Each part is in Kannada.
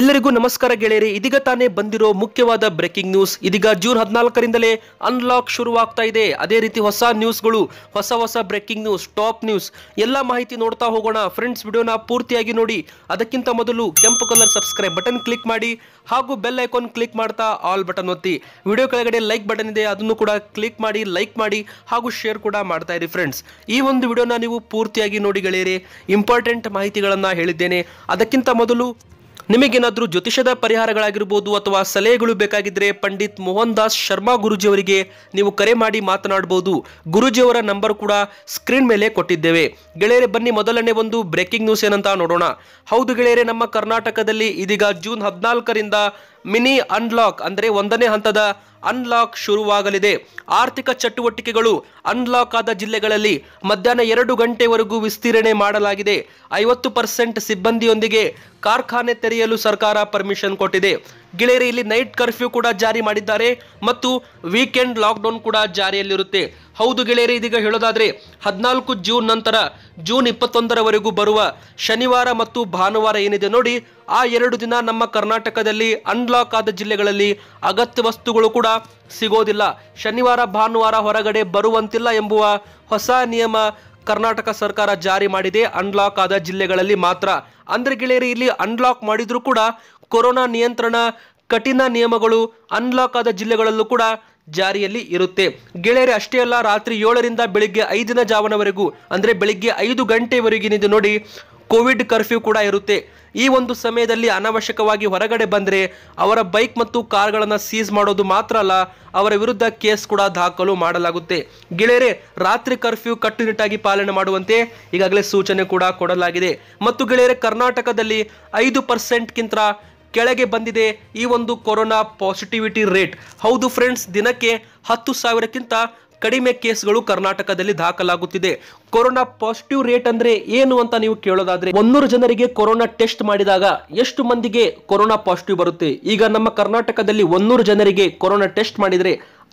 ಎಲ್ಲರಿಗೂ ನಮಸ್ಕಾರ ಗೆಳೆಯರಿ ಇದೀಗ ತಾನೇ ಬಂದಿರೋ ಮುಖ್ಯವಾದ ಬ್ರೇಕಿಂಗ್ ನ್ಯೂಸ್ ಇದೀಗ ಜೂನ್ ಹದಿನಾಲ್ಕರಿಂದಲೇ ಅನ್ಲಾಕ್ ಶುರುವಾಗ್ತಾ ಇದೆ ಅದೇ ರೀತಿ ಹೊಸ ನ್ಯೂಸ್ಗಳು ಹೊಸ ಹೊಸ ಬ್ರೇಕಿಂಗ್ ನ್ಯೂಸ್ ಟಾಪ್ ನ್ಯೂಸ್ ಎಲ್ಲ ಮಾಹಿತಿ ನೋಡ್ತಾ ಹೋಗೋಣ ಫ್ರೆಂಡ್ಸ್ ವಿಡಿಯೋನ ಪೂರ್ತಿಯಾಗಿ ನೋಡಿ ಅದಕ್ಕಿಂತ ಮೊದಲು ಕೆಂಪು ಕಲರ್ ಸಬ್ಸ್ಕ್ರೈಬ್ ಬಟನ್ ಕ್ಲಿಕ್ ಮಾಡಿ ಹಾಗೂ ಬೆಲ್ ಐಕಾನ್ ಕ್ಲಿಕ್ ಮಾಡ್ತಾ ಆಲ್ ಬಟನ್ ಒತ್ತಿ ವಿಡಿಯೋ ಕೆಳಗಡೆ ಲೈಕ್ ಬಟನ್ ಇದೆ ಅದನ್ನು ಕೂಡ ಕ್ಲಿಕ್ ಮಾಡಿ ಲೈಕ್ ಮಾಡಿ ಹಾಗೂ ಶೇರ್ ಕೂಡ ಮಾಡ್ತಾ ಇರಿ ಫ್ರೆಂಡ್ಸ್ ಈ ಒಂದು ವಿಡಿಯೋನ ನೀವು ಪೂರ್ತಿಯಾಗಿ ನೋಡಿ ಗೆಳೆಯರಿ ಇಂಪಾರ್ಟೆಂಟ್ ಮಾಹಿತಿಗಳನ್ನು ಹೇಳಿದ್ದೇನೆ ಅದಕ್ಕಿಂತ ಮೊದಲು ನಿಮಗೇನಾದರೂ ಜ್ಯೋತಿಷದ ಪರಿಹಾರಗಳಾಗಿರ್ಬೋದು ಅಥವಾ ಸಲಹೆಗಳು ಬೇಕಾಗಿದ್ದರೆ ಪಂಡಿತ್ ಮೋಹನ್ ದಾಸ್ ಶರ್ಮಾ ಗುರುಜಿಯವರಿಗೆ ನೀವು ಕರೆ ಮಾಡಿ ಮಾತನಾಡಬಹುದು ಗುರುಜಿಯವರ ನಂಬರ್ ಕೂಡ ಸ್ಕ್ರೀನ್ ಮೇಲೆ ಕೊಟ್ಟಿದ್ದೇವೆ ಗೆಳೆಯರೆ ಬನ್ನಿ ಮೊದಲನೇ ಒಂದು ಬ್ರೇಕಿಂಗ್ ನ್ಯೂಸ್ ಏನಂತ ನೋಡೋಣ ಹೌದು ಗೆಳೆಯರೆ ನಮ್ಮ ಕರ್ನಾಟಕದಲ್ಲಿ ಇದೀಗ ಜೂನ್ ಹದಿನಾಲ್ಕರಿಂದ ಮಿನಿ ಅನ್ಲಾಕ್ ಅಂದರೆ ಒಂದನೇ ಹಂತದ ಅನ್ಲಾಕ್ ಶುರುವಾಗಲಿದೆ ಆರ್ಥಿಕ ಚಟುವಟಿಕೆಗಳು ಅನ್ಲಾಕ್ ಆದ ಜಿಲ್ಲೆಗಳಲ್ಲಿ ಮಧ್ಯಾಹ್ನ ಎರಡು ಗಂಟೆವರೆಗೂ ವಿಸ್ತೀರ್ಣೆ ಮಾಡಲಾಗಿದೆ ಐವತ್ತು ಪರ್ಸೆಂಟ್ ಸಿಬ್ಬಂದಿಯೊಂದಿಗೆ ಕಾರ್ಖಾನೆ ತೆರೆಯಲು ಸರ್ಕಾರ ಪರ್ಮಿಷನ್ ಕೊಟ್ಟಿದೆ ಗೆಳೆಯರಿ ಇಲ್ಲಿ ನೈಟ್ ಕರ್ಫ್ಯೂ ಕೂಡ ಜಾರಿ ಮಾಡಿದ್ದಾರೆ ಮತ್ತು ವೀಕೆಂಡ್ ಲಾಕ್ಡೌನ್ ಕೂಡ ಜಾರಿಯಲ್ಲಿರುತ್ತೆ ಹೌದು ಗೆಳೆಯರಿ ಇದೀಗ ಹೇಳೋದಾದರೆ ಹದಿನಾಲ್ಕು ಜೂನ್ ನಂತರ ಜೂನ್ ಇಪ್ಪತ್ತೊಂದರವರೆಗೂ ಬರುವ ಶನಿವಾರ ಮತ್ತು ಭಾನುವಾರ ಏನಿದೆ ನೋಡಿ ಆ ಎರಡು ದಿನ ನಮ್ಮ ಕರ್ನಾಟಕದಲ್ಲಿ ಅನ್ಲಾಕ್ ಆದ ಜಿಲ್ಲೆಗಳಲ್ಲಿ ಅಗತ್ಯ ವಸ್ತುಗಳು ಕೂಡ ಸಿಗೋದಿಲ್ಲ ಶನಿವಾರ ಭಾನುವಾರ ಹೊರಗಡೆ ಬರುವಂತಿಲ್ಲ ಎಂಬುವ ಹೊಸ ನಿಯಮ ಕರ್ನಾಟಕ ಸರ್ಕಾರ ಜಾರಿ ಮಾಡಿದೆ ಅನ್ಲಾಕ್ ಆದ ಜಿಲ್ಲೆಗಳಲ್ಲಿ ಮಾತ್ರ ಅಂದ್ರೆ ಗೆಳೆಯರಿ ಇಲ್ಲಿ ಅನ್ಲಾಕ್ ಮಾಡಿದ್ರು ಕೂಡ ಕೊರೋನಾ ನಿಯಂತ್ರಣ ಕಠಿಣ ನಿಯಮಗಳು ಅನ್ಲಾಕ್ ಆದ ಜಿಲ್ಲೆಗಳಲ್ಲೂ ಕೂಡ ಜಾರಿಯಲ್ಲಿ ಇರುತ್ತೆ ಗೆಳೆಯರೆ ಅಷ್ಟೇ ಅಲ್ಲ ರಾತ್ರಿ ಏಳರಿಂದ ಬೆಳಿಗ್ಗೆ ಐದಿನ ಜಾವನವರೆಗೂ ಅಂದರೆ ಬೆಳಿಗ್ಗೆ ಐದು ಗಂಟೆವರೆಗಿನಿಂದ ನೋಡಿ ಕೋವಿಡ್ ಕರ್ಫ್ಯೂ ಕೂಡ ಇರುತ್ತೆ ಈ ಒಂದು ಸಮಯದಲ್ಲಿ ಅನವಶ್ಯಕವಾಗಿ ಹೊರಗಡೆ ಬಂದರೆ ಅವರ ಬೈಕ್ ಮತ್ತು ಕಾರ್ಗಳನ್ನು ಸೀಸ್ ಮಾಡೋದು ಮಾತ್ರ ಅಲ್ಲ ಅವರ ವಿರುದ್ಧ ಕೇಸ್ ಕೂಡ ದಾಖಲು ಮಾಡಲಾಗುತ್ತೆ ಗೆಳೆಯರೆ ರಾತ್ರಿ ಕರ್ಫ್ಯೂ ಕಟ್ಟುನಿಟ್ಟಾಗಿ ಪಾಲನೆ ಮಾಡುವಂತೆ ಈಗಾಗಲೇ ಸೂಚನೆ ಕೂಡ ಕೊಡಲಾಗಿದೆ ಮತ್ತು ಗೆಳೆಯರೆ ಕರ್ನಾಟಕದಲ್ಲಿ ಐದು ಪರ್ಸೆಂಟ್ಗಿಂತ ಕೆಳಗೆ ಬಂದಿದೆ ಈ ಒಂದು ಕೊರೋನಾ ಪಾಸಿಟಿವಿಟಿ ರೇಟ್ ಹೌದು ಫ್ರೆಂಡ್ಸ್ ದಿನಕ್ಕೆ ಹತ್ತು ಸಾವಿರಕ್ಕಿಂತ ಕಡಿಮೆ ಕೇಸ್ಗಳು ಕರ್ನಾಟಕದಲ್ಲಿ ದಾಖಲಾಗುತ್ತಿದೆ ಕೊರೋನಾ ಪಾಸಿಟಿವ್ ರೇಟ್ ಅಂದ್ರೆ ಏನು ಅಂತ ನೀವು ಕೇಳೋದಾದ್ರೆ ಒಂದೂರು ಜನರಿಗೆ ಕೊರೋನಾ ಟೆಸ್ಟ್ ಮಾಡಿದಾಗ ಎಷ್ಟು ಮಂದಿಗೆ ಕೊರೋನಾ ಪಾಸಿಟಿವ್ ಬರುತ್ತೆ ಈಗ ನಮ್ಮ ಕರ್ನಾಟಕದಲ್ಲಿ ಒಂದೂರು ಜನರಿಗೆ ಕೊರೋನಾ ಟೆಸ್ಟ್ ಮಾಡಿದ್ರೆ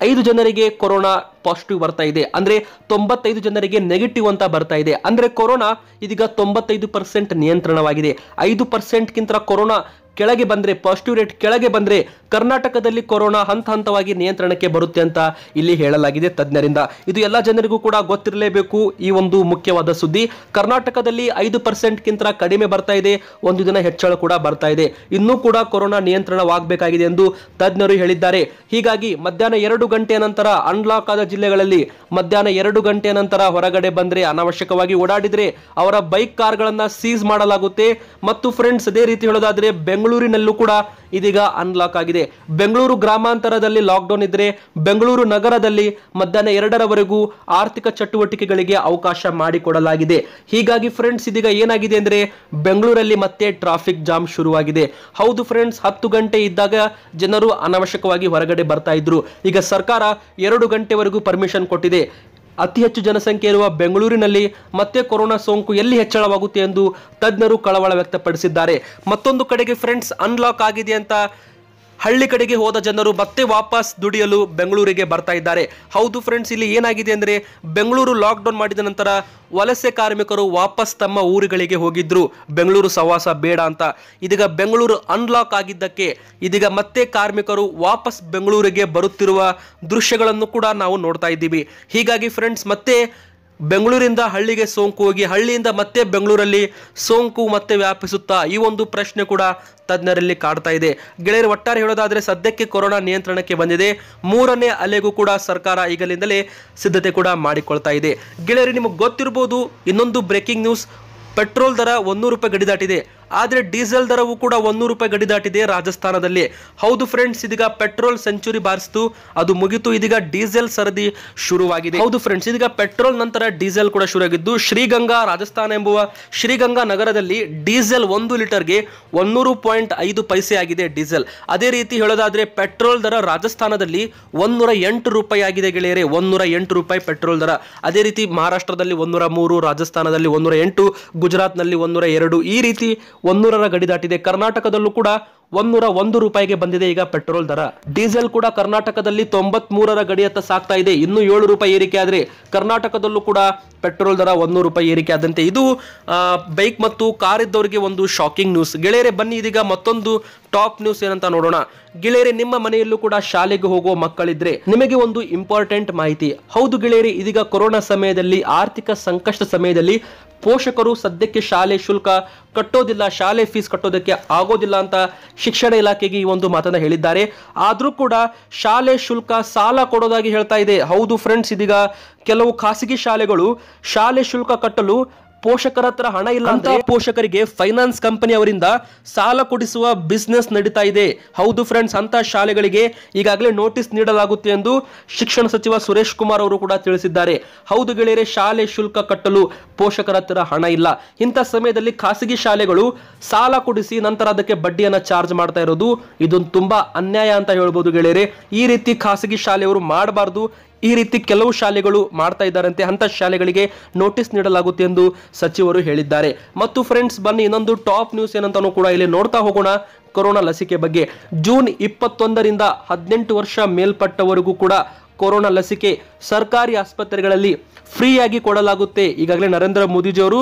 ಐದು ಜನರಿಗೆ ಕೊರೋನಾ ಪಾಸಿಟಿವ್ ಬರ್ತಾ ಇದೆ ಅಂದ್ರೆ ತೊಂಬತ್ತೈದು ಜನರಿಗೆ ನೆಗೆಟಿವ್ ಅಂತ ಬರ್ತಾ ಇದೆ ಅಂದ್ರೆ ಕೊರೋನಾ ಇದೀಗ ತೊಂಬತ್ತೈದು ಪರ್ಸೆಂಟ್ ನಿಯಂತ್ರಣವಾಗಿದೆ ಐದು ಪರ್ಸೆಂಟ್ಗಿಂತ ಕೊರೋನಾ ಕೆಳಗೆ ಬಂದ್ರೆ ಪಾಸಿಟಿವ್ ರೇಟ್ ಕೆಳಗೆ ಬಂದ್ರೆ ಕರ್ನಾಟಕದಲ್ಲಿ ಕೊರೋನಾ ಹಂತ ಹಂತವಾಗಿ ನಿಯಂತ್ರಣಕ್ಕೆ ಬರುತ್ತೆ ಅಂತ ಇಲ್ಲಿ ಹೇಳಲಾಗಿದೆ ತಜ್ಞರಿಂದ ಇದು ಎಲ್ಲ ಜನರಿಗೂ ಕೂಡ ಗೊತ್ತಿರಲೇಬೇಕು ಈ ಒಂದು ಮುಖ್ಯವಾದ ಸುದ್ದಿ ಕರ್ನಾಟಕದಲ್ಲಿ ಐದು ಪರ್ಸೆಂಟ್ಗಿಂತ ಕಡಿಮೆ ಬರ್ತಾ ಇದೆ ಒಂದು ದಿನ ಹೆಚ್ಚಳ ಕೂಡ ಬರ್ತಾ ಇದೆ ಇನ್ನೂ ಕೂಡ ಕೊರೋನಾ ನಿಯಂತ್ರಣವಾಗಬೇಕಾಗಿದೆ ಎಂದು ತಜ್ಞರು ಹೇಳಿದ್ದಾರೆ ಹೀಗಾಗಿ ಮಧ್ಯಾಹ್ನ ಎರಡು ಗಂಟೆಯ ನಂತರ ಅನ್ಲಾಕ್ ಆದ ಜಿಲ್ಲೆಗಳಲ್ಲಿ ಮಧ್ಯಾಹ್ನ ಎರಡು ಗಂಟೆಯ ನಂತರ ಹೊರಗಡೆ ಬಂದರೆ ಅನಾವಶ್ಯಕವಾಗಿ ಓಡಾಡಿದ್ರೆ ಅವರ ಬೈಕ್ ಕಾರ್ಗಳನ್ನು ಸೀಸ್ ಮಾಡಲಾಗುತ್ತೆ ಮತ್ತು ಫ್ರೆಂಡ್ಸ್ ಅದೇ ರೀತಿ ಹೇಳೋದಾದ್ರೆ ಬೆಂಗಳೂರಿನಲ್ಲೂ ಕೂಡ ಇದೀಗ ಅನ್ಲಾಕ್ ಆಗಿದೆ ಬೆಂಗಳೂರು ಗ್ರಾಮಾಂತರದಲ್ಲಿ ಲಾಕ್ಡೌನ್ ಇದ್ರೆ ಬೆಂಗಳೂರು ನಗರದಲ್ಲಿ ಮಧ್ಯಾಹ್ನ ಎರಡರವರೆಗೂ ಆರ್ಥಿಕ ಚಟುವಟಿಕೆಗಳಿಗೆ ಅವಕಾಶ ಮಾಡಿಕೊಡಲಾಗಿದೆ ಹೀಗಾಗಿ ಫ್ರೆಂಡ್ಸ್ ಇದೀಗ ಏನಾಗಿದೆ ಅಂದ್ರೆ ಬೆಂಗಳೂರಲ್ಲಿ ಮತ್ತೆ ಟ್ರಾಫಿಕ್ ಜಾಮ್ ಶುರುವಾಗಿದೆ ಹೌದು ಫ್ರೆಂಡ್ಸ್ ಹತ್ತು ಗಂಟೆ ಇದ್ದಾಗ ಜನರು ಅನವಶ್ಯಕವಾಗಿ ಹೊರಗಡೆ ಬರ್ತಾ ಇದ್ರು ಈಗ ಸರ್ಕಾರ ಎರಡು ಗಂಟೆವರೆಗೂ ಪರ್ಮಿಷನ್ ಕೊಟ್ಟಿದೆ ಅತಿ ಹೆಚ್ಚು ಜನಸಂಖ್ಯೆ ಇರುವ ಬೆಂಗಳೂರಿನಲ್ಲಿ ಮತ್ತೆ ಕೊರೋನಾ ಸೋಂಕು ಎಲ್ಲಿ ಹೆಚ್ಚಳವಾಗುತ್ತೆ ಎಂದು ತಜ್ಞರು ಕಳವಳ ವ್ಯಕ್ತಪಡಿಸಿದ್ದಾರೆ ಮತ್ತೊಂದು ಕಡೆಗೆ ಫ್ರೆಂಡ್ಸ್ ಅನ್ಲಾಕ್ ಆಗಿದೆ ಅಂತ ಹಳ್ಳಿ ಕಡೆಗೆ ಹೋದ ಜನರು ಮತ್ತೆ ವಾಪಸ್ ದುಡಿಯಲು ಬೆಂಗಳೂರಿಗೆ ಬರ್ತಾ ಇದ್ದಾರೆ ಹೌದು ಫ್ರೆಂಡ್ಸ್ ಇಲ್ಲಿ ಏನಾಗಿದೆ ಅಂದರೆ ಬೆಂಗಳೂರು ಲಾಕ್ಡೌನ್ ಮಾಡಿದ ನಂತರ ವಲಸೆ ಕಾರ್ಮಿಕರು ವಾಪಸ್ ತಮ್ಮ ಊರುಗಳಿಗೆ ಹೋಗಿದ್ರು ಬೆಂಗಳೂರು ಸವಾಸ ಬೇಡ ಅಂತ ಇದೀಗ ಬೆಂಗಳೂರು ಅನ್ಲಾಕ್ ಆಗಿದ್ದಕ್ಕೆ ಇದೀಗ ಮತ್ತೆ ಕಾರ್ಮಿಕರು ವಾಪಸ್ ಬೆಂಗಳೂರಿಗೆ ಬರುತ್ತಿರುವ ದೃಶ್ಯಗಳನ್ನು ಕೂಡ ನಾವು ನೋಡ್ತಾ ಇದ್ದೀವಿ ಹೀಗಾಗಿ ಫ್ರೆಂಡ್ಸ್ ಮತ್ತೆ ಬೆಂಗಳೂರಿಂದ ಹಳ್ಳಿಗೆ ಸೋಂಕು ಹೋಗಿ ಹಳ್ಳಿಯಿಂದ ಮತ್ತೆ ಬೆಂಗಳೂರಲ್ಲಿ ಸೋಂಕು ಮತ್ತೆ ವ್ಯಾಪಿಸುತ್ತಾ ಈ ಒಂದು ಪ್ರಶ್ನೆ ಕೂಡ ತಜ್ಞರಲ್ಲಿ ಕಾಡ್ತಾ ಇದೆ ಗೆಳೆಯರು ಒಟ್ಟಾರೆ ಹೇಳೋದಾದರೆ ಸದ್ಯಕ್ಕೆ ಕೊರೋನಾ ನಿಯಂತ್ರಣಕ್ಕೆ ಬಂದಿದೆ ಮೂರನೇ ಅಲೆಗೂ ಕೂಡ ಸರ್ಕಾರ ಈಗಲಿಂದಲೇ ಸಿದ್ಧತೆ ಕೂಡ ಮಾಡಿಕೊಳ್ತಾ ಇದೆ ಗೆಳೆಯರು ನಿಮಗೆ ಗೊತ್ತಿರ್ಬೋದು ಇನ್ನೊಂದು ಬ್ರೇಕಿಂಗ್ ನ್ಯೂಸ್ ಪೆಟ್ರೋಲ್ ದರ ಒಂದೂರು ರೂಪಾಯಿ ಗಡಿ ದಾಟಿದೆ ಆದರೆ ಡೀಸೆಲ್ ದರವು ಕೂಡ ಒಂದು ರೂಪಾಯಿ ಗಡಿ ದಾಟಿದೆ ರಾಜಸ್ಥಾನದಲ್ಲಿ ಹೌದು ಫ್ರೆಂಡ್ಸ್ ಇದೀಗ ಪೆಟ್ರೋಲ್ ಸೆಂಚುರಿ ಬಾರಿಸಿತು ಅದು ಮುಗಿತು ಇದೀಗ ಡೀಸೆಲ್ ಸರದಿ ಶುರುವಾಗಿದೆ ಹೌದು ಫ್ರೆಂಡ್ಸ್ ಇದೀಗ ಪೆಟ್ರೋಲ್ ನಂತರ ಡೀಸೆಲ್ ಕೂಡ ಶುರುವಾಗಿದ್ದು ಶ್ರೀಗಂಗಾ ರಾಜಸ್ಥಾನ ಎಂಬುವ ಶ್ರೀಗಂಗಾ ನಗರದಲ್ಲಿ ಡೀಸೆಲ್ ಒಂದು ಲೀಟರ್ಗೆ ಒನ್ನೂರು ಪಾಯಿಂಟ್ ಐದು ಪೈಸೆ ಆಗಿದೆ ಡೀಸೆಲ್ ಅದೇ ರೀತಿ ಹೇಳೋದಾದ್ರೆ ಪೆಟ್ರೋಲ್ ದರ ರಾಜಸ್ಥಾನದಲ್ಲಿ ಒಂದೂರ ಎಂಟು ರೂಪಾಯಿ ಆಗಿದೆ ಗೆಳೆಯರೆ ಒಂದೂರ ಎಂಟು ರೂಪಾಯಿ ಪೆಟ್ರೋಲ್ ದರ ಅದೇ ರೀತಿ ಮಹಾರಾಷ್ಟ್ರದಲ್ಲಿ ಒಂದೂರ ಮೂರು ರಾಜಸ್ಥಾನದಲ್ಲಿ ಒಂದೂರ ಎಂಟು ಗುಜರಾತ್ನಲ್ಲಿ ಒಂದೂರ ಎರಡು ಈ ರೀತಿ ಒಂದೂರರ ಗಡಿ ದಾಟಿದೆ ಕರ್ನಾಟಕದಲ್ಲೂ ಕೂಡ ಒಂದೂರ ಒಂದು ರೂಪಾಯಿಗೆ ಬಂದಿದೆ ಈಗ ಪೆಟ್ರೋಲ್ ದರ ಡೀಸೆಲ್ ಕೂಡ ಕರ್ನಾಟಕದಲ್ಲಿ ತೊಂಬತ್ ಮೂರರ ಗಡಿಯತ್ತ ಸಾಕ್ತಾ ಇದೆ ಇನ್ನು ಏಳು ರೂಪಾಯಿ ಏರಿಕೆ ಆದ್ರೆ ಕರ್ನಾಟಕದಲ್ಲೂ ಕೂಡ ಪೆಟ್ರೋಲ್ ದರ ಒಂದೂರು ರೂಪಾಯಿ ಏರಿಕೆ ಆದಂತೆ ಇದು ಬೈಕ್ ಮತ್ತು ಕಾರ್ ಇದ್ದವರಿಗೆ ಒಂದು ಶಾಕಿಂಗ್ ನ್ಯೂಸ್ ಗೆಳೆಯರೆ ಬನ್ನಿ ಇದೀಗ ಮತ್ತೊಂದು ಟಾಪ್ ನ್ಯೂಸ್ ಏನಂತ ನೋಡೋಣ ಗೆಳೆಯರೆ ನಿಮ್ಮ ಮನೆಯಲ್ಲೂ ಕೂಡ ಶಾಲೆಗೆ ಹೋಗುವ ಮಕ್ಕಳಿದ್ರೆ ನಿಮಗೆ ಒಂದು ಇಂಪಾರ್ಟೆಂಟ್ ಮಾಹಿತಿ ಹೌದು ಗೆಳೆಯರೆ ಇದೀಗ ಕೊರೋನಾ ಸಮಯದಲ್ಲಿ ಆರ್ಥಿಕ ಸಂಕಷ್ಟ ಸಮಯದಲ್ಲಿ ಪೋಷಕರು ಸದ್ಯಕ್ಕೆ ಶಾಲೆ ಶುಲ್ಕ ಕಟ್ಟೋದಿಲ್ಲ ಶಾಲೆ ಫೀಸ್ ಕಟ್ಟೋದಕ್ಕೆ ಆಗೋದಿಲ್ಲ ಅಂತ ಶಿಕ್ಷಣ ಇಲಾಖೆಗೆ ಈ ಒಂದು ಮಾತನ್ನ ಹೇಳಿದ್ದಾರೆ ಆದರೂ ಕೂಡ ಶಾಲೆ ಶುಲ್ಕ ಸಾಲ ಕೊಡೋದಾಗಿ ಹೇಳ್ತಾ ಇದೆ ಹೌದು ಫ್ರೆಂಡ್ಸ್ ಇದೀಗ ಕೆಲವು ಖಾಸಗಿ ಶಾಲೆಗಳು ಶಾಲೆ ಶುಲ್ಕ ಕಟ್ಟಲು ಪೋಷಕರ ಹತ್ರ ಹಣ ಇಲ್ಲ ಅಂತ ಪೋಷಕರಿಗೆ ಫೈನಾನ್ಸ್ ಕಂಪನಿ ಅವರಿಂದ ಸಾಲ ಕೊಡಿಸುವ ಬಿಸ್ನೆಸ್ ನಡೀತಾ ಇದೆ ಹೌದು ಫ್ರೆಂಡ್ಸ್ ಅಂತ ಶಾಲೆಗಳಿಗೆ ಈಗಾಗಲೇ ನೋಟಿಸ್ ನೀಡಲಾಗುತ್ತೆ ಎಂದು ಶಿಕ್ಷಣ ಸಚಿವ ಸುರೇಶ್ ಕುಮಾರ್ ಅವರು ಕೂಡ ತಿಳಿಸಿದ್ದಾರೆ ಹೌದು ಗೆಳೆಯರೆ ಶಾಲೆ ಶುಲ್ಕ ಕಟ್ಟಲು ಪೋಷಕರ ಹತ್ರ ಹಣ ಇಲ್ಲ ಇಂಥ ಸಮಯದಲ್ಲಿ ಖಾಸಗಿ ಶಾಲೆಗಳು ಸಾಲ ಕೊಡಿಸಿ ನಂತರ ಅದಕ್ಕೆ ಬಡ್ಡಿಯನ್ನು ಚಾರ್ಜ್ ಮಾಡ್ತಾ ಇರೋದು ಇದೊಂದು ತುಂಬಾ ಅನ್ಯಾಯ ಅಂತ ಹೇಳ್ಬೋದು ಗೆಳೆಯರೆ ಈ ರೀತಿ ಖಾಸಗಿ ಶಾಲೆಯವರು ಮಾಡಬಾರ್ದು ಈ ರೀತಿ ಕೆಲವು ಶಾಲೆಗಳು ಮಾಡ್ತಾ ಇದ್ದಾರಂತೆ ಅಂತ ಶಾಲೆಗಳಿಗೆ ನೋಟಿಸ್ ನೀಡಲಾಗುತ್ತೆ ಎಂದು ಸಚಿವರು ಹೇಳಿದ್ದಾರೆ ಮತ್ತು ಫ್ರೆಂಡ್ಸ್ ಬನ್ನಿ ಇನ್ನೊಂದು ಟಾಪ್ ನ್ಯೂಸ್ ಏನಂತಾನು ಕೂಡ ಇಲ್ಲಿ ನೋಡ್ತಾ ಹೋಗೋಣ ಕೊರೋನಾ ಲಸಿಕೆ ಬಗ್ಗೆ ಜೂನ್ ಇಪ್ಪತ್ತೊಂದರಿಂದ ಹದಿನೆಂಟು ವರ್ಷ ಮೇಲ್ಪಟ್ಟವರೆಗೂ ಕೂಡ ಕೊರೋನಾ ಲಸಿಕೆ ಸರ್ಕಾರಿ ಆಸ್ಪತ್ರೆಗಳಲ್ಲಿ ಫ್ರೀಯಾಗಿ ಕೊಡಲಾಗುತ್ತೆ ಈಗಾಗಲೇ ನರೇಂದ್ರ ಮೋದಿಜಿಯವರು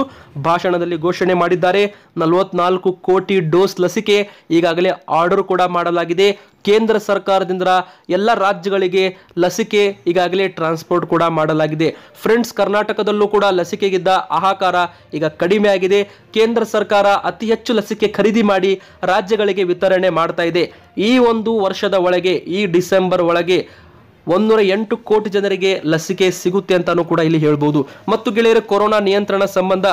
ಭಾಷಣದಲ್ಲಿ ಘೋಷಣೆ ಮಾಡಿದ್ದಾರೆ ನಲವತ್ನಾಲ್ಕು ಕೋಟಿ ಡೋಸ್ ಲಸಿಕೆ ಈಗಾಗಲೇ ಆರ್ಡರ್ ಕೂಡ ಮಾಡಲಾಗಿದೆ ಕೇಂದ್ರ ಸರ್ಕಾರದಿಂದ ಎಲ್ಲ ರಾಜ್ಯಗಳಿಗೆ ಲಸಿಕೆ ಈಗಾಗಲೇ ಟ್ರಾನ್ಸ್ಪೋರ್ಟ್ ಕೂಡ ಮಾಡಲಾಗಿದೆ ಫ್ರೆಂಡ್ಸ್ ಕರ್ನಾಟಕದಲ್ಲೂ ಕೂಡ ಲಸಿಕೆಗಿದ್ದ ಆಹಾಕಾರ ಈಗ ಕಡಿಮೆ ಆಗಿದೆ ಕೇಂದ್ರ ಸರ್ಕಾರ ಅತಿ ಹೆಚ್ಚು ಲಸಿಕೆ ಖರೀದಿ ಮಾಡಿ ರಾಜ್ಯಗಳಿಗೆ ವಿತರಣೆ ಮಾಡ್ತಾ ಇದೆ ಈ ಒಂದು ವರ್ಷದ ಒಳಗೆ ಈ ಡಿಸೆಂಬರ್ ಒಳಗೆ ಒಂದೂರ ಎಂಟು ಕೋಟಿ ಜನರಿಗೆ ಲಸಿಕೆ ಸಿಗುತ್ತೆ ಅಂತಾನು ಕೂಡ ಇಲ್ಲಿ ಹೇಳ್ಬೋದು ಮತ್ತು ಗೆಳೆಯರ ಕೊರೋನಾ ನಿಯಂತ್ರಣ ಸಂಬಂಧ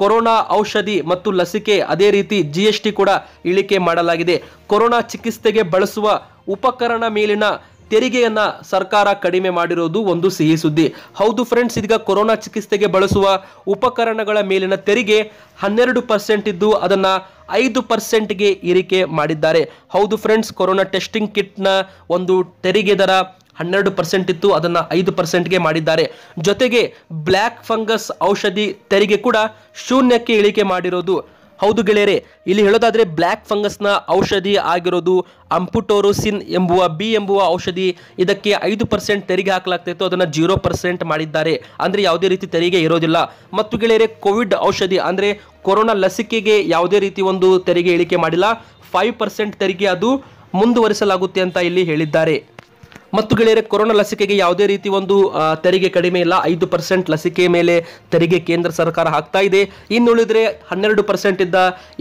ಕೊರೋನಾ ಔಷಧಿ ಮತ್ತು ಲಸಿಕೆ ಅದೇ ರೀತಿ ಜಿ ಎಸ್ ಟಿ ಕೂಡ ಇಳಿಕೆ ಮಾಡಲಾಗಿದೆ ಕೊರೋನಾ ಚಿಕಿತ್ಸೆಗೆ ಬಳಸುವ ಉಪಕರಣ ಮೇಲಿನ ತೆರಿಗೆಯನ್ನ ಸರ್ಕಾರ ಕಡಿಮೆ ಮಾಡಿರೋದು ಒಂದು ಸಿಹಿ ಸುದ್ದಿ ಹೌದು ಫ್ರೆಂಡ್ಸ್ ಇದೀಗ ಕೊರೋನಾ ಚಿಕಿತ್ಸೆಗೆ ಬಳಸುವ ಉಪಕರಣಗಳ ಮೇಲಿನ ತೆರಿಗೆ ಹನ್ನೆರಡು ಪರ್ಸೆಂಟ್ ಇದ್ದು ಅದನ್ನ ಐದು ಪರ್ಸೆಂಟ್ಗೆ ಇರಿಕೆ ಮಾಡಿದ್ದಾರೆ ಹೌದು ಫ್ರೆಂಡ್ಸ್ ಕೊರೋನಾ ಟೆಸ್ಟಿಂಗ್ ಕಿಟ್ನ ಒಂದು ತೆರಿಗೆ ದರ ಹನ್ನೆರಡು ಪರ್ಸೆಂಟ್ ಇತ್ತು ಅದನ್ನು ಐದು ಪರ್ಸೆಂಟ್ಗೆ ಮಾಡಿದ್ದಾರೆ ಜೊತೆಗೆ ಬ್ಲ್ಯಾಕ್ ಫಂಗಸ್ ಔಷಧಿ ತೆರಿಗೆ ಕೂಡ ಶೂನ್ಯಕ್ಕೆ ಇಳಿಕೆ ಮಾಡಿರೋದು ಹೌದು ಗೆಳೆಯರೆ ಇಲ್ಲಿ ಹೇಳೋದಾದರೆ ಬ್ಲ್ಯಾಕ್ ಫಂಗಸ್ನ ಔಷಧಿ ಆಗಿರೋದು ಅಂಪುಟೋರೋಸಿನ್ ಎಂಬುವ ಬಿ ಎಂಬುವ ಔಷಧಿ ಇದಕ್ಕೆ ಐದು ಪರ್ಸೆಂಟ್ ತೆರಿಗೆ ಹಾಕಲಾಗ್ತಿತ್ತು ಅದನ್ನು ಜೀರೋ ಪರ್ಸೆಂಟ್ ಮಾಡಿದ್ದಾರೆ ಅಂದರೆ ಯಾವುದೇ ರೀತಿ ತೆರಿಗೆ ಇರೋದಿಲ್ಲ ಮತ್ತು ಗೆಳೆಯರೆ ಕೋವಿಡ್ ಔಷಧಿ ಅಂದರೆ ಕೊರೋನಾ ಲಸಿಕೆಗೆ ಯಾವುದೇ ರೀತಿ ಒಂದು ತೆರಿಗೆ ಇಳಿಕೆ ಮಾಡಿಲ್ಲ ಫೈವ್ ಪರ್ಸೆಂಟ್ ತೆರಿಗೆ ಅದು ಮುಂದುವರಿಸಲಾಗುತ್ತೆ ಅಂತ ಇಲ್ಲಿ ಹೇಳಿದ್ದಾರೆ ಮತ್ತು ಗೆಳೆಯರೆ ಕೊರೋನಾ ಲಸಿಕೆಗೆ ಯಾವುದೇ ರೀತಿ ಒಂದು ತೆರಿಗೆ ಕಡಿಮೆ ಇಲ್ಲ ಐದು ಪರ್ಸೆಂಟ್ ಲಸಿಕೆ ಮೇಲೆ ತೆರಿಗೆ ಕೇಂದ್ರ ಸರ್ಕಾರ ಹಾಕ್ತಾ ಇದೆ ಇನ್ನುಳಿದ್ರೆ ಹನ್ನೆರಡು ಪರ್ಸೆಂಟ್ ಇದ್ದ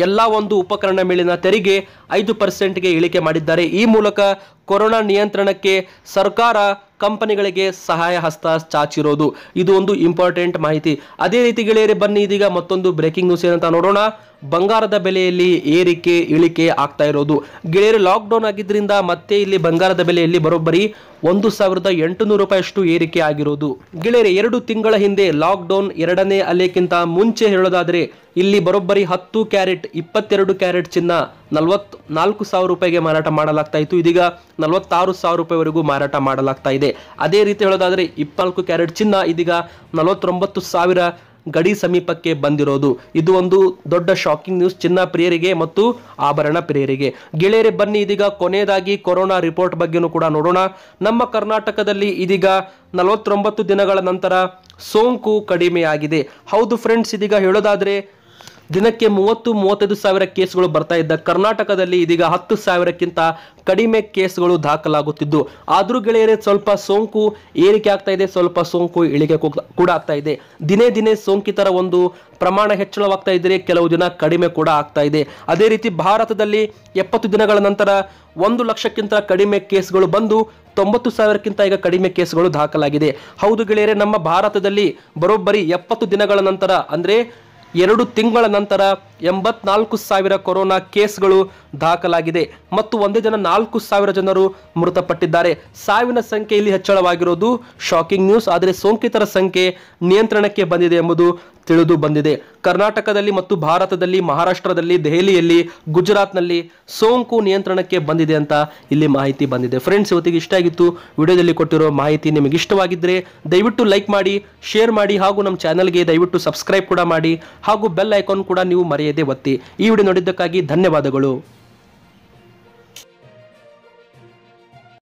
ಎಲ್ಲ ಒಂದು ಉಪಕರಣ ಮೇಲಿನ ತೆರಿಗೆ ಐದು ಪರ್ಸೆಂಟ್ಗೆ ಇಳಿಕೆ ಮಾಡಿದ್ದಾರೆ ಈ ಮೂಲಕ ಕೊರೋನಾ ನಿಯಂತ್ರಣಕ್ಕೆ ಸರ್ಕಾರ ಕಂಪನಿಗಳಿಗೆ ಸಹಾಯ ಹಸ್ತ ಚಾಚಿರೋದು ಇದು ಒಂದು ಇಂಪಾರ್ಟೆಂಟ್ ಮಾಹಿತಿ ಅದೇ ರೀತಿ ಗೆಳೆಯರೆ ಬನ್ನಿ ಇದೀಗ ಮತ್ತೊಂದು ಬ್ರೇಕಿಂಗ್ ನ್ಯೂಸ್ ಏನಂತ ನೋಡೋಣ ಬಂಗಾರದ ಬೆಲೆಯಲ್ಲಿ ಏರಿಕೆ ಇಳಿಕೆ ಆಗ್ತಾ ಇರೋದು ಗೆಳೆಯರು ಲಾಕ್ಡೌನ್ ಆಗಿದ್ದರಿಂದ ಮತ್ತೆ ಇಲ್ಲಿ ಬಂಗಾರದ ಬೆಲೆಯಲ್ಲಿ ಬರೋಬ್ಬರಿ ಒಂದು ಸಾವಿರದ ಎಂಟುನೂರು ರೂಪಾಯಿಯಷ್ಟು ಏರಿಕೆ ಆಗಿರೋದು ಗೆಳೆಯರೆ ಎರಡು ತಿಂಗಳ ಹಿಂದೆ ಲಾಕ್ಡೌನ್ ಎರಡನೇ ಅಲೆಕ್ಕಿಂತ ಮುಂಚೆ ಹೇಳೋದಾದರೆ ಇಲ್ಲಿ ಬರೋಬ್ಬರಿ ಹತ್ತು ಕ್ಯಾರೆಟ್ ಇಪ್ಪತ್ತೆರಡು ಕ್ಯಾರೆಟ್ ಚಿನ್ನ ನಲವತ್ತು ನಾಲ್ಕು ಸಾವಿರ ರೂಪಾಯಿಗೆ ಮಾರಾಟ ಮಾಡಲಾಗ್ತಾ ಇತ್ತು ಇದೀಗ ನಲವತ್ತಾರು ಸಾವಿರ ರೂಪಾಯಿವರೆಗೂ ಮಾರಾಟ ಮಾಡಲಾಗ್ತಾ ಇದೆ ಅದೇ ರೀತಿ ಹೇಳೋದಾದರೆ ಇಪ್ಪತ್ನಾಲ್ಕು ಕ್ಯಾರೆಟ್ ಚಿನ್ನ ಇದೀಗ ನಲವತ್ತೊಂಬತ್ತು ಸಾವಿರ ಗಡಿ ಸಮೀಪಕ್ಕೆ ಬಂದಿರೋದು ಇದು ಒಂದು ದೊಡ್ಡ ಶಾಕಿಂಗ್ ನ್ಯೂಸ್ ಚಿನ್ನ ಪ್ರಿಯರಿಗೆ ಮತ್ತು ಆಭರಣ ಪ್ರಿಯರಿಗೆ ಗೆಳೆಯರೇ ಬನ್ನಿ ಇದೀಗ ಕೊನೆಯದಾಗಿ ಕೊರೋನಾ ರಿಪೋರ್ಟ್ ಬಗ್ಗೆನೂ ಕೂಡ ನೋಡೋಣ ನಮ್ಮ ಕರ್ನಾಟಕದಲ್ಲಿ ಇದೀಗ ನಲವತ್ತೊಂಬತ್ತು ದಿನಗಳ ನಂತರ ಸೋಂಕು ಕಡಿಮೆಯಾಗಿದೆ ಹೌದು ಫ್ರೆಂಡ್ಸ್ ಇದೀಗ ಹೇಳೋದಾದರೆ ದಿನಕ್ಕೆ ಮೂವತ್ತು ಮೂವತ್ತೈದು ಸಾವಿರ ಕೇಸ್ಗಳು ಬರ್ತಾ ಇದ್ದ ಕರ್ನಾಟಕದಲ್ಲಿ ಇದೀಗ ಹತ್ತು ಸಾವಿರಕ್ಕಿಂತ ಕಡಿಮೆ ಕೇಸ್ಗಳು ದಾಖಲಾಗುತ್ತಿದ್ದು ಆದರೂ ಗೆಳೆಯರೆ ಸ್ವಲ್ಪ ಸೋಂಕು ಏರಿಕೆ ಆಗ್ತಾ ಇದೆ ಸ್ವಲ್ಪ ಸೋಂಕು ಇಳಿಕೆ ಕೂಡ ಆಗ್ತಾ ಇದೆ ದಿನೇ ದಿನೇ ಸೋಂಕಿತರ ಒಂದು ಪ್ರಮಾಣ ಹೆಚ್ಚಳವಾಗ್ತಾ ಇದ್ರೆ ಕೆಲವು ದಿನ ಕಡಿಮೆ ಕೂಡ ಆಗ್ತಾ ಇದೆ ಅದೇ ರೀತಿ ಭಾರತದಲ್ಲಿ ಎಪ್ಪತ್ತು ದಿನಗಳ ನಂತರ ಒಂದು ಲಕ್ಷಕ್ಕಿಂತ ಕಡಿಮೆ ಕೇಸ್ಗಳು ಬಂದು ತೊಂಬತ್ತು ಸಾವಿರಕ್ಕಿಂತ ಈಗ ಕಡಿಮೆ ಕೇಸ್ಗಳು ದಾಖಲಾಗಿದೆ ಹೌದು ಗೆಳೆಯರೆ ನಮ್ಮ ಭಾರತದಲ್ಲಿ ಬರೋಬ್ಬರಿ ಎಪ್ಪತ್ತು ದಿನಗಳ ನಂತರ ಅಂದರೆ ಎರಡು ತಿಂಗಳ ನಂತರ ಎಂಬತ್ನಾಲ್ಕು ಸಾವಿರ ಕೊರೋನಾ ಕೇಸ್ಗಳು ದಾಖಲಾಗಿದೆ ಮತ್ತು ಒಂದೇ ಜನ ನಾಲ್ಕು ಸಾವಿರ ಜನರು ಮೃತಪಟ್ಟಿದ್ದಾರೆ ಸಾವಿನ ಸಂಖ್ಯೆ ಇಲ್ಲಿ ಹೆಚ್ಚಳವಾಗಿರೋದು ಶಾಕಿಂಗ್ ನ್ಯೂಸ್ ಆದರೆ ಸೋಂಕಿತರ ಸಂಖ್ಯೆ ನಿಯಂತ್ರಣಕ್ಕೆ ಬಂದಿದೆ ಎಂಬುದು ತಿಳಿದು ಬಂದಿದೆ ಕರ್ನಾಟಕದಲ್ಲಿ ಮತ್ತು ಭಾರತದಲ್ಲಿ ಮಹಾರಾಷ್ಟ್ರದಲ್ಲಿ ದೆಹಲಿಯಲ್ಲಿ ಗುಜರಾತ್ನಲ್ಲಿ ಸೋಂಕು ನಿಯಂತ್ರಣಕ್ಕೆ ಬಂದಿದೆ ಅಂತ ಇಲ್ಲಿ ಮಾಹಿತಿ ಬಂದಿದೆ ಫ್ರೆಂಡ್ಸ್ ಇವತ್ತಿಗೆ ಇಷ್ಟ ಆಗಿತ್ತು ವಿಡಿಯೋದಲ್ಲಿ ಕೊಟ್ಟಿರೋ ಮಾಹಿತಿ ನಿಮಗೆ ಇಷ್ಟವಾಗಿದ್ದರೆ ದಯವಿಟ್ಟು ಲೈಕ್ ಮಾಡಿ ಶೇರ್ ಮಾಡಿ ಹಾಗೂ ನಮ್ಮ ಚಾನಲ್ಗೆ ದಯವಿಟ್ಟು ಸಬ್ಸ್ಕ್ರೈಬ್ ಕೂಡ ಮಾಡಿ ಹಾಗೂ ಬೆಲ್ ಐಕಾನ್ ಕೂಡ ನೀವು ಮರೆಯ ಎದೆ ಒತ್ತಿ ಈ ವಿಡಿಯೋ ನೋಡಿದ್ದಕ್ಕಾಗಿ ಧನ್ಯವಾದಗಳು